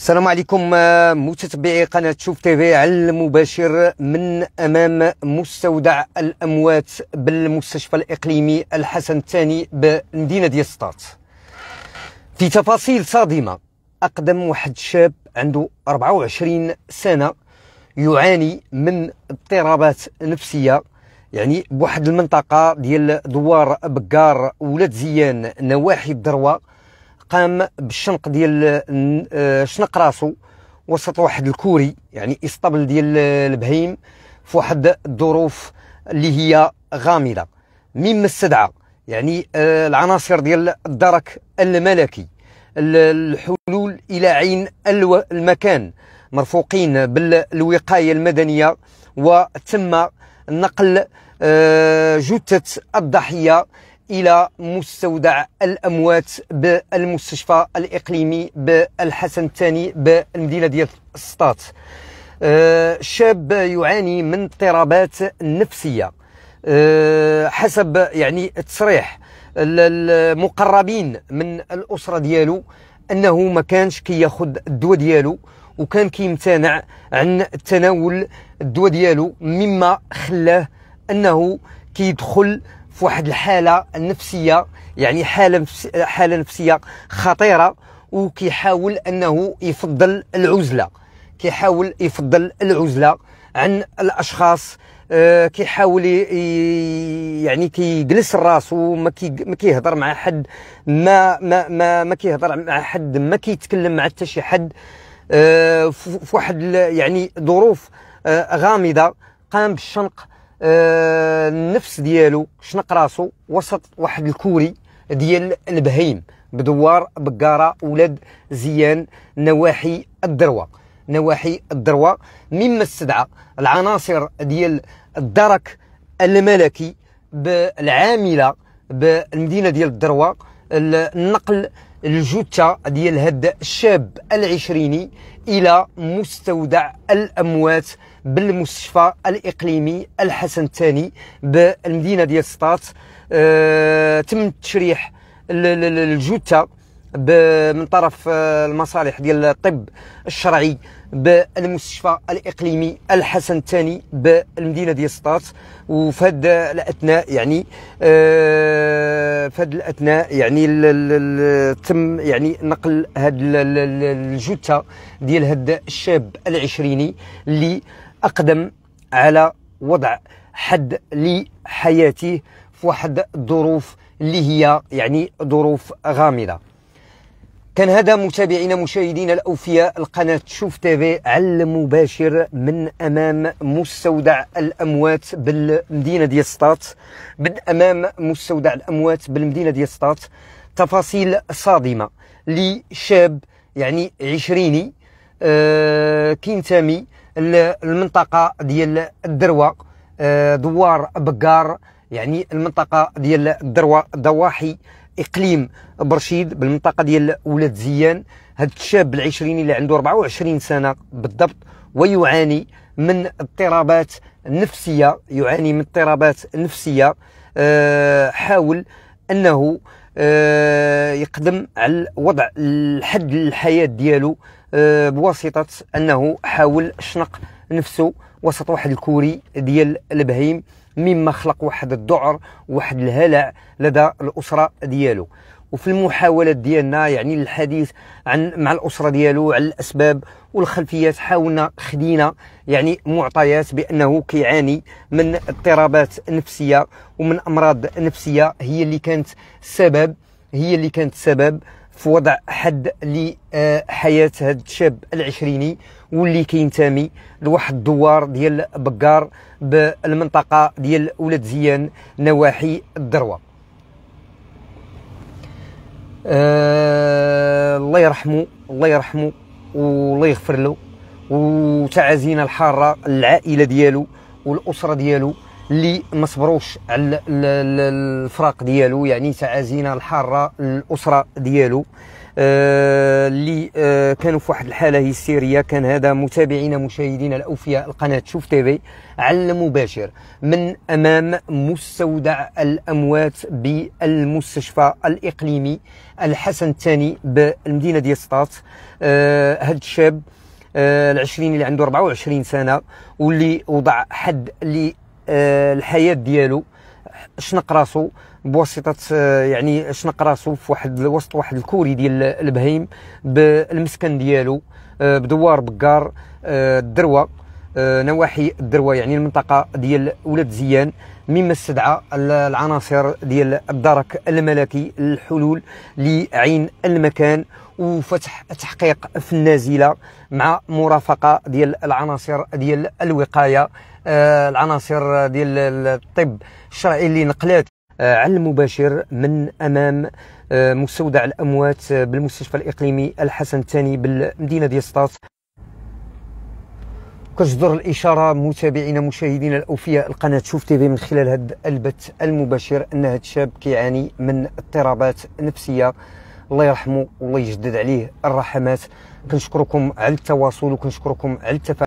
السلام عليكم آه، متتبعي قناة شوف تيفي على المباشر من أمام مستودع الأموات بالمستشفى الإقليمي الحسن الثاني بمدينة ديال في تفاصيل صادمة أقدم واحد شاب عنده 24 سنة يعاني من اضطرابات نفسية يعني بواحد المنطقة ديال دوار بكار ولاد زيان نواحي الدروة قام بالشنق ديال آه، شنق راسو وسط واحد الكوري يعني اسطبل ديال البهيم في واحد الظروف اللي هي غامضه مما استدعى يعني آه، العناصر ديال الدرك الملكي الحلول الى عين المكان مرفوقين بالوقايه المدنيه وتم نقل آه، جثه الضحيه الى مستودع الاموات بالمستشفى الاقليمي بالحسن الثاني بالمدينه ديال السطات آه، شاب يعاني من اضطرابات نفسيه آه، حسب يعني التصريح المقربين من الاسره ديالو انه ما كانش كياخذ كي الدواء ديالو وكان كيمتنع عن تناول الدواء ديالو مما خلاه انه كيدخل كي في واحد الحاله النفسيه يعني حاله حاله نفسيه خطيره وكيحاول انه يفضل العزله كيحاول يفضل العزله عن الاشخاص آه، كيحاول يعني كيجلس وما ما ما كيهضر مع حد ما ما ما, ما كيهضر مع حد ما كيتكلم مع حتى شي حد آه، في واحد يعني ظروف آه، غامضه قام بالشنق آه، النفس ديالو شنق راسو وسط واحد الكوري ديال البهيم بدوار بقاره ولاد زيان نواحي الدروه نواحي الدروه مما استدعى العناصر ديال الدرك الملكي بالعامله بالمدينه ديال الدروه النقل الجثه ديال هذا الشاب العشريني الى مستودع الاموات بالمستشفى الاقليمي الحسن الثاني بالمدينه ديال سطات آه تم تشريح الجثه من طرف آه، المصالح ديال الطب الشرعي بالمستشفى الاقليمي الحسن الثاني بالمدينه ديال سطات وفي هذا الاثناء يعني آه، في هذا الاثناء يعني تم يعني نقل هاد الجثه ديال هذا الشاب العشريني اللي اقدم على وضع حد لحياته في واحد الظروف اللي هي يعني ظروف غامضه كان هذا متابعينا مشاهدينا الاوفياء القناه شوف تيفي على مباشر من امام مستودع الاموات بالمدينه ديال سطات من امام مستودع الاموات بالمدينه ديال سطات تفاصيل صادمه لشاب يعني عشريني آه كينتمي للمنطقه ديال الدروه آه دوار بقار يعني المنطقه ديال الدروه ضواحي اقليم برشيد بالمنطقه ديال ولاد زيان هذا الشاب العشريني اللي عنده 24 سنه بالضبط ويعاني من اضطرابات نفسيه يعاني من اضطرابات نفسيه أه حاول انه آه، يقدم على وضع الحد للحياه ديالو آه، بواسطه انه حاول شنق نفسه وسط واحد الكوري ديال البهيم مما خلق واحد الذعر واحد الهلع لدى الاسره ديالو وفي المحاولات ديالنا يعني الحديث عن مع الاسره ديالو على الاسباب والخلفيات حاولنا خدينا يعني معطيات بانه كيعاني من اضطرابات نفسيه ومن امراض نفسيه هي اللي كانت سبب هي اللي كانت سبب في وضع حد لحياه آه، هذا الشاب العشريني واللي كينتمي لواحد الدوار ديال بكار بالمنطقه ديال ولاد زيان نواحي الدروه أه الله يرحمه الله يرحمه والله يغفر له وتعازينا الحاره للعائله ديالو والاسره ديالو اللي ما صبروش على الفراق ديالو يعني تعازينا الحاره الاسره ديالو اللي آه آه كانوا في واحد الحاله هيستيريه كان هذا متابعينا مشاهدينا الاوفياء القناه شوف تي في على المباشر من امام مستودع الاموات بالمستشفى الاقليمي الحسن الثاني بالمدينه ديال سطات آه هذا الشاب آه، العشرين اللي عنده 24 سنه واللي وضع حد آه، الحياه ديالو شنق راسو بواسطه آه، يعني شنق راسو في واحد وسط واحد الكوري ديال البهيم بالمسكن ديالو آه، بدوار بكار الدروه نواحي الدروه يعني المنطقه ديال ولاد زيان مما استدعى العناصر ديال الدرك الملكي للحلول لعين المكان وفتح تحقيق في النازله مع مرافقه ديال العناصر ديال الوقايه آه، العناصر ديال الطب الشرعي اللي نقلات آه، على المباشر من امام آه، مستودع الاموات بالمستشفى الاقليمي الحسن الثاني بالمدينه ديال سطات كجدر الاشاره متابعينا مشاهدينا الاوفياء القناه شوف تيفي من خلال هذا البث المباشر ان هذا الشاب كيعاني من اضطرابات نفسيه الله يرحمه والله يجدد عليه الرحمات كنشكركم على التواصل وكنشكركم على التفاعل